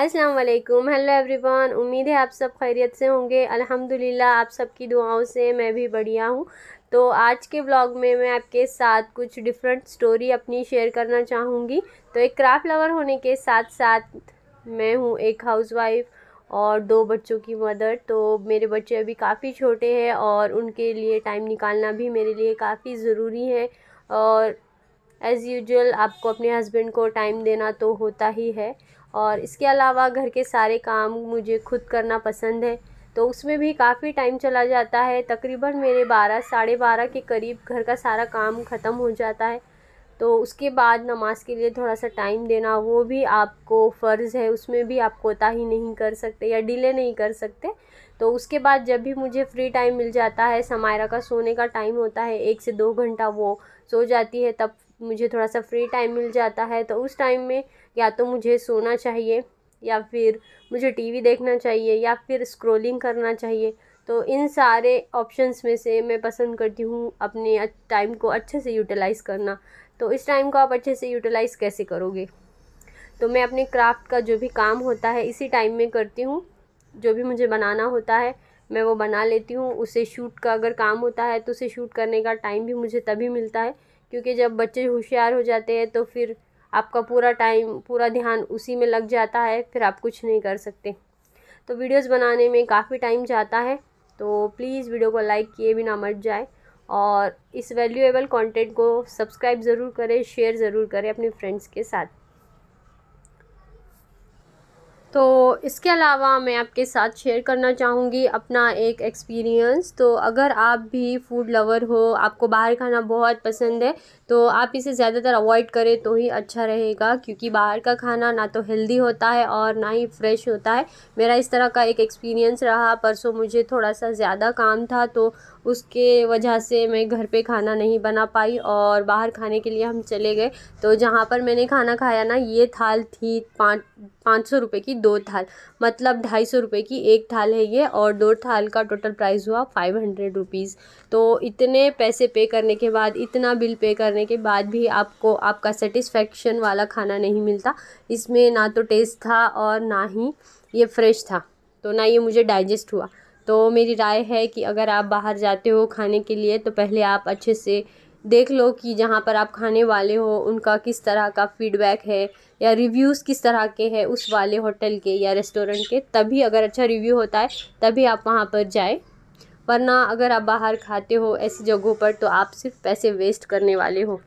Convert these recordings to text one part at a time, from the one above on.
अस्सलाम वालेकुम hello everyone उम्मीद है आप सब खैरियत से होंगे अल्हम्दुलिल्लाह आप सबकी दुआओं से मैं भी बढ़िया हूँ तो आज के ब्लॉग में मैं आपके साथ कुछ डिफरेंट स्टोरी अपनी शेयर करना चाहूँगी तो एक क्राफ्ट लवर होने के साथ साथ मैं हूँ एक हाउसवाइफ और दो बच्चों की मदर तो मेरे बच्चे अभी काफ़ी छोटे हैं और उनके लिए टाइम निकालना भी मेरे लिए काफ़ी ज़रूरी है और एज़ यूजल आपको अपने हस्बैंड को टाइम देना तो होता ही है और इसके अलावा घर के सारे काम मुझे खुद करना पसंद है तो उसमें भी काफ़ी टाइम चला जाता है तकरीबन मेरे बारह साढ़े बारह के करीब घर का सारा काम ख़त्म हो जाता है तो उसके बाद नमाज के लिए थोड़ा सा टाइम देना वो भी आपको फ़र्ज़ है उसमें भी आप कोताही नहीं कर सकते या डिले नहीं कर सकते तो उसके बाद जब भी मुझे फ्री टाइम मिल जाता है समायरा का सोने का टाइम होता है एक से दो घंटा वो सो जाती है तब मुझे थोड़ा सा फ्री टाइम मिल जाता है तो उस टाइम में या तो मुझे सोना चाहिए या फिर मुझे टीवी देखना चाहिए या फिर स्क्रोलिंग करना चाहिए तो इन सारे ऑप्शंस में से मैं पसंद करती हूँ अपने टाइम को अच्छे से यूटिलाइज़ करना तो इस टाइम को आप अच्छे से यूटिलाइज़ कैसे करोगे तो मैं अपने क्राफ्ट का जो भी काम होता है इसी टाइम में करती हूँ जो भी मुझे बनाना होता है मैं वो बना लेती हूँ उसे शूट का अगर काम होता है तो उसे शूट करने का टाइम भी मुझे तभी मिलता है क्योंकि जब बच्चे होशियार हो जाते हैं तो फिर आपका पूरा टाइम पूरा ध्यान उसी में लग जाता है फिर आप कुछ नहीं कर सकते तो वीडियोस बनाने में काफ़ी टाइम जाता है तो प्लीज़ वीडियो को लाइक किए भी ना मट जाए और इस वैल्यूएबल कंटेंट को सब्सक्राइब ज़रूर करें शेयर ज़रूर करें अपने फ्रेंड्स के साथ तो इसके अलावा मैं आपके साथ शेयर करना चाहूँगी अपना एक एक्सपीरियंस तो अगर आप भी फूड लवर हो आपको बाहर खाना बहुत पसंद है तो आप इसे ज़्यादातर अवॉइड करें तो ही अच्छा रहेगा क्योंकि बाहर का खाना ना तो हेल्दी होता है और ना ही फ्रेश होता है मेरा इस तरह का एक एक्सपीरियंस रहा परसों मुझे थोड़ा सा ज़्यादा काम था तो उसके वजह से मैं घर पे खाना नहीं बना पाई और बाहर खाने के लिए हम चले गए तो जहाँ पर मैंने खाना खाया ना ये थाल थी पाँच पाँच सौ रुपये की दो थाल मतलब ढाई सौ रुपये की एक थाल है ये और दो थाल का टोटल प्राइस हुआ फाइव हंड्रेड रुपीज़ तो इतने पैसे पे करने के बाद इतना बिल पे करने के बाद भी आपको आपका सेटिस्फेक्शन वाला खाना नहीं मिलता इसमें ना तो टेस्ट था और ना ही ये फ्रेश था तो ना ये मुझे डाइजेस्ट हुआ तो मेरी राय है कि अगर आप बाहर जाते हो खाने के लिए तो पहले आप अच्छे से देख लो कि जहाँ पर आप खाने वाले हो उनका किस तरह का फीडबैक है या रिव्यूज़ किस तरह के हैं उस वाले होटल के या रेस्टोरेंट के तभी अगर अच्छा रिव्यू होता है तभी आप वहाँ पर जाए वरना अगर आप बाहर खाते हो ऐसी जगहों पर तो आप सिर्फ पैसे वेस्ट करने वाले हो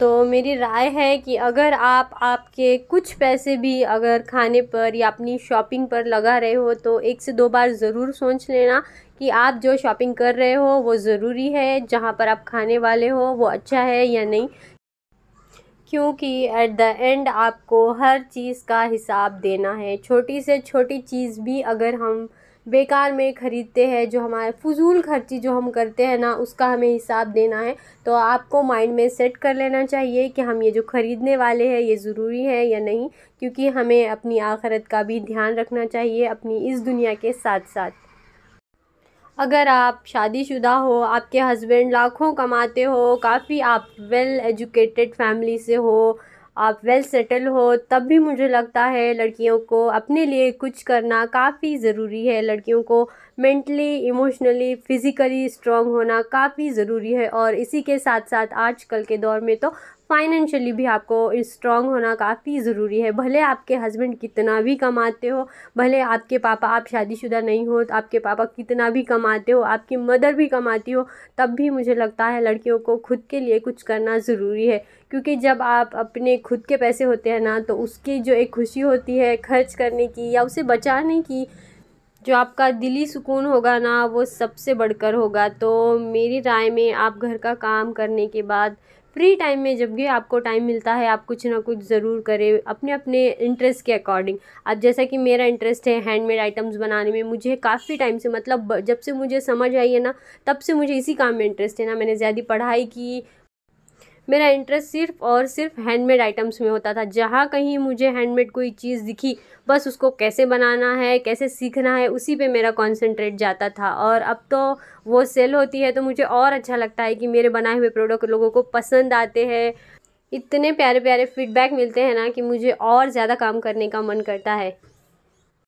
तो मेरी राय है कि अगर आप आपके कुछ पैसे भी अगर खाने पर या अपनी शॉपिंग पर लगा रहे हो तो एक से दो बार ज़रूर सोच लेना कि आप जो शॉपिंग कर रहे हो वो ज़रूरी है जहाँ पर आप खाने वाले हो वो अच्छा है या नहीं क्योंकि एट द एंड आपको हर चीज़ का हिसाब देना है छोटी से छोटी चीज़ भी अगर हम बेकार में ख़रीदते हैं जो हमारे फजूल खर्ची जो हम करते हैं ना उसका हमें हिसाब देना है तो आपको माइंड में सेट कर लेना चाहिए कि हम ये जो ख़रीदने वाले हैं ये ज़रूरी है या नहीं क्योंकि हमें अपनी आखरत का भी ध्यान रखना चाहिए अपनी इस दुनिया के साथ साथ अगर आप शादीशुदा हो आपके हस्बैंड लाखों कमाते हो काफ़ी आप वेल एजुकेटेड फैमिली से हो आप वेल सेटल हो तब भी मुझे लगता है लड़कियों को अपने लिए कुछ करना काफ़ी ज़रूरी है लड़कियों को मेंटली इमोशनली फ़िज़िकली स्ट्रॉन्ग होना काफ़ी ज़रूरी है और इसी के साथ साथ आजकल के दौर में तो फाइनेंशियली भी आपको स्ट्रॉन्ग होना काफ़ी ज़रूरी है भले आपके हस्बैंड कितना भी कमाते हो भले आपके पापा आप शादीशुदा नहीं हो तो आपके पापा कितना भी कमाते हो आपकी मदर भी कमाती हो तब भी मुझे लगता है लड़कियों को खुद के लिए कुछ करना ज़रूरी है क्योंकि जब आप अपने खुद के पैसे होते हैं ना तो उसकी जो एक खुशी होती है खर्च करने की या उसे बचाने की जो आपका दिली सुकून होगा ना वो सबसे बढ़कर होगा तो मेरी राय में आप घर का काम करने के बाद फ्री टाइम में जब भी आपको टाइम मिलता है आप कुछ ना कुछ ज़रूर करें अपने अपने इंटरेस्ट के अकॉर्डिंग अब जैसा कि मेरा इंटरेस्ट है हैंडमेड आइटम्स बनाने में मुझे काफ़ी टाइम से मतलब जब से मुझे समझ आई है ना तब से मुझे इसी काम में इंटरेस्ट है ना मैंने ज़्यादा पढ़ाई की मेरा इंटरेस्ट सिर्फ और सिर्फ हैंडमेड आइटम्स में होता था जहाँ कहीं मुझे हैंडमेड कोई चीज़ दिखी बस उसको कैसे बनाना है कैसे सीखना है उसी पे मेरा कंसंट्रेट जाता था और अब तो वो सेल होती है तो मुझे और अच्छा लगता है कि मेरे बनाए हुए प्रोडक्ट लोगों को पसंद आते हैं इतने प्यारे प्यारे फीडबैक मिलते हैं ना कि मुझे और ज़्यादा काम करने का मन करता है